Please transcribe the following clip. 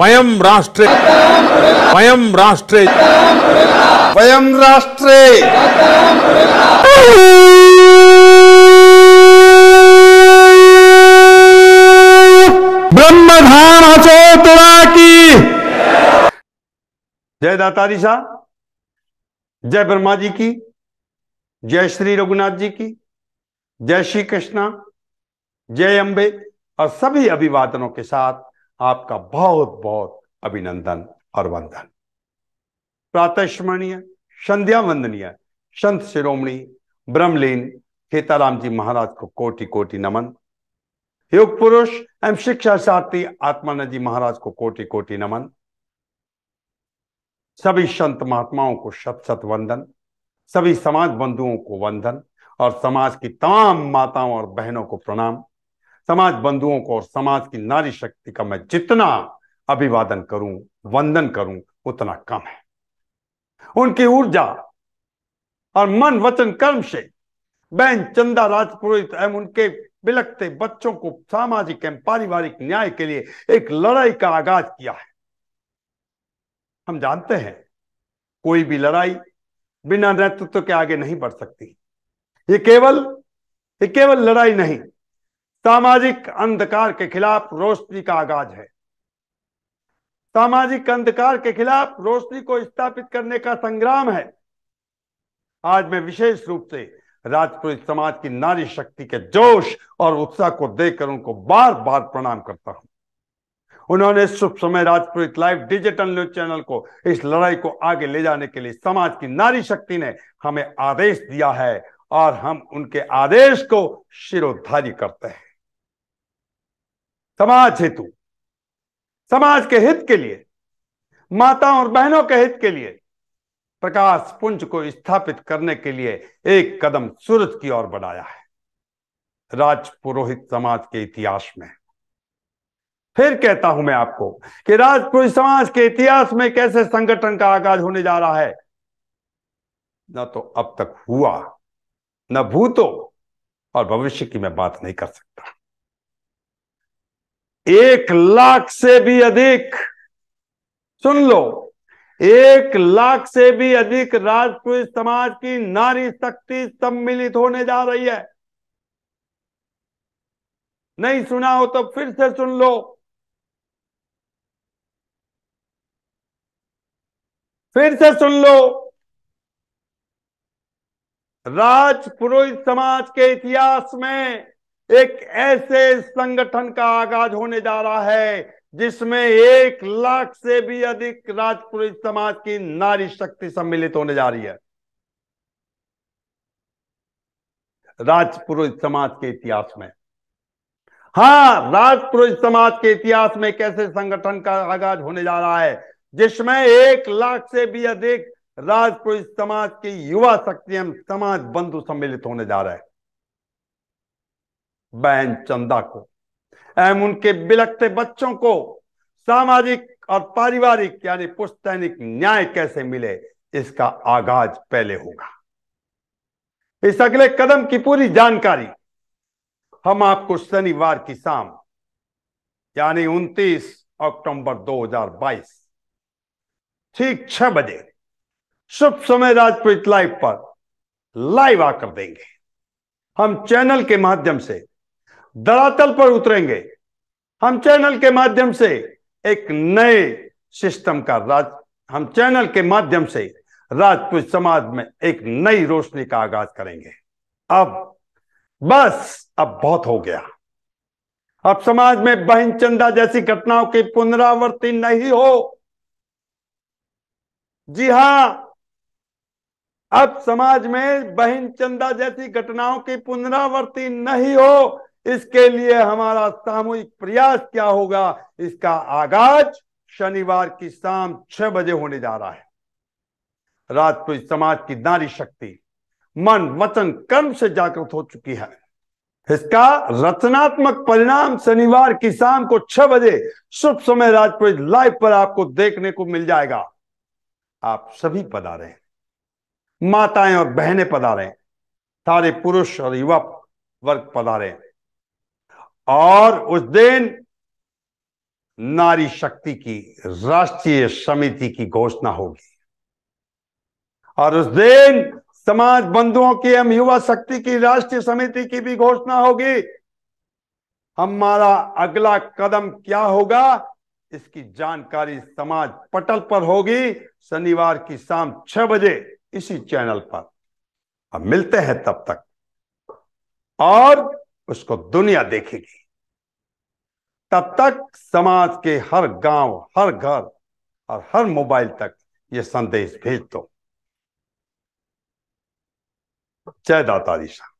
वयम राष्ट्रे वयम राष्ट्रे वयम राष्ट्रे ब्रह्मधाम अचोतरा की जय जी शाह जय ब्रह्मा जी की जय श्री रघुनाथ जी की जय श्री कृष्णा जय अंबे और सभी अभिवादनों के साथ आपका बहुत बहुत अभिनंदन और वंदन प्रातः संध्या वंदनीय संत शिरोमणी ब्रह्मलीन खेताराम जी महाराज को कोटि कोटि नमन योग पुरुष एवं शिक्षा साथी आत्मानंद जी महाराज को कोटि कोटि नमन सभी संत महात्माओं को शत शत वंदन सभी समाज बंधुओं को वंदन और समाज की तमाम माताओं और बहनों को प्रणाम समाज बंधुओं को और समाज की नारी शक्ति का मैं जितना अभिवादन करूं वंदन करूं उतना कम है उनकी ऊर्जा और मन वचन कर्म से बहन चंदा राजपुरोहित एवं उनके बिलकते बच्चों को सामाजिक एवं पारिवारिक न्याय के लिए एक लड़ाई का आगाज किया है हम जानते हैं कोई भी लड़ाई बिना नेतृत्व के आगे नहीं बढ़ सकती ये केवल ये केवल लड़ाई नहीं सामाजिक अंधकार के खिलाफ रोशनी का आगाज है सामाजिक अंधकार के खिलाफ रोशनी को स्थापित करने का संग्राम है आज मैं विशेष रूप से राजपुरी समाज की नारी शक्ति के जोश और उत्साह को देखकर उनको बार बार प्रणाम करता हूं उन्होंने शुभ समय Rajpuri live digital news channel को इस लड़ाई को आगे ले जाने के लिए समाज की नारी शक्ति ने हमें आदेश दिया है और हम उनके आदेश को शिरोधारी करते हैं समाज हेतु समाज के हित के लिए माताओं और बहनों के हित के लिए प्रकाश पुंज को स्थापित करने के लिए एक कदम सूरज की ओर बढ़ाया है राज पुरोहित समाज के इतिहास में फिर कहता हूं मैं आपको कि राजपुरोहित समाज के इतिहास में कैसे संगठन का आगाज होने जा रहा है ना तो अब तक हुआ न भूतो और भविष्य की मैं बात नहीं कर सकता एक लाख से भी अधिक सुन लो एक लाख से भी अधिक राजपूत समाज की नारी शक्ति सम्मिलित होने जा रही है नहीं सुना हो तो फिर से सुन लो फिर से सुन लो राज पुरोहित समाज के इतिहास में एक ऐसे संगठन का आगाज होने जा रहा है जिसमें एक लाख से भी अधिक राजपुरोहित समाज की नारी शक्ति सम्मिलित होने जा रही है राजपुरोहित समाज के इतिहास में हाँ राजपुरोहित समाज के इतिहास में कैसे संगठन का आगाज होने जा रहा है जिसमें एक लाख से भी अधिक राजपुरोहित समाज की युवा शक्ति एवं समाज बंधु सम्मिलित होने जा रहे हैं बहन चंदा को एवं उनके बिलकते बच्चों को सामाजिक और पारिवारिक यानी पुस्तैनिक न्याय कैसे मिले इसका आगाज पहले होगा इस अगले कदम की पूरी जानकारी हम आपको शनिवार की शाम यानी 29 अक्टूबर 2022 ठीक छह बजे शुभ समय राजपूत लाइव पर लाइव आकर देंगे हम चैनल के माध्यम से धरातल पर उतरेंगे हम चैनल के माध्यम से एक नए सिस्टम का राज हम चैनल के माध्यम से राजपूत समाज में एक नई रोशनी का आगाज करेंगे अब बस अब बहुत हो गया अब समाज में बहन चंदा जैसी घटनाओं की पुनरावृत्ति नहीं हो जी हां अब समाज में बहन चंदा जैसी घटनाओं की पुनरावृत्ति नहीं हो इसके लिए हमारा सामूहिक प्रयास क्या होगा इसका आगाज शनिवार की शाम छह बजे होने जा रहा है रात को इस समाज की नारी शक्ति मन वचन कर्म से जागृत हो चुकी है इसका रचनात्मक परिणाम शनिवार की शाम को छह बजे शुभ समय राजपुर लाइव पर आपको देखने को मिल जाएगा आप सभी पधारे हैं माताएं और बहनें पधारे हैं सारे पुरुष और युवा वर्ग पधारे हैं और उस दिन नारी शक्ति की राष्ट्रीय समिति की घोषणा होगी और उस दिन समाज बंधुओं की हम युवा शक्ति की राष्ट्रीय समिति की भी घोषणा होगी हमारा अगला कदम क्या होगा इसकी जानकारी समाज पटल पर होगी शनिवार की शाम छह बजे इसी चैनल पर अब मिलते हैं तब तक और उसको दुनिया देखेगी तब तक समाज के हर गांव हर घर और हर मोबाइल तक ये संदेश भेज दो जय दाता दिशा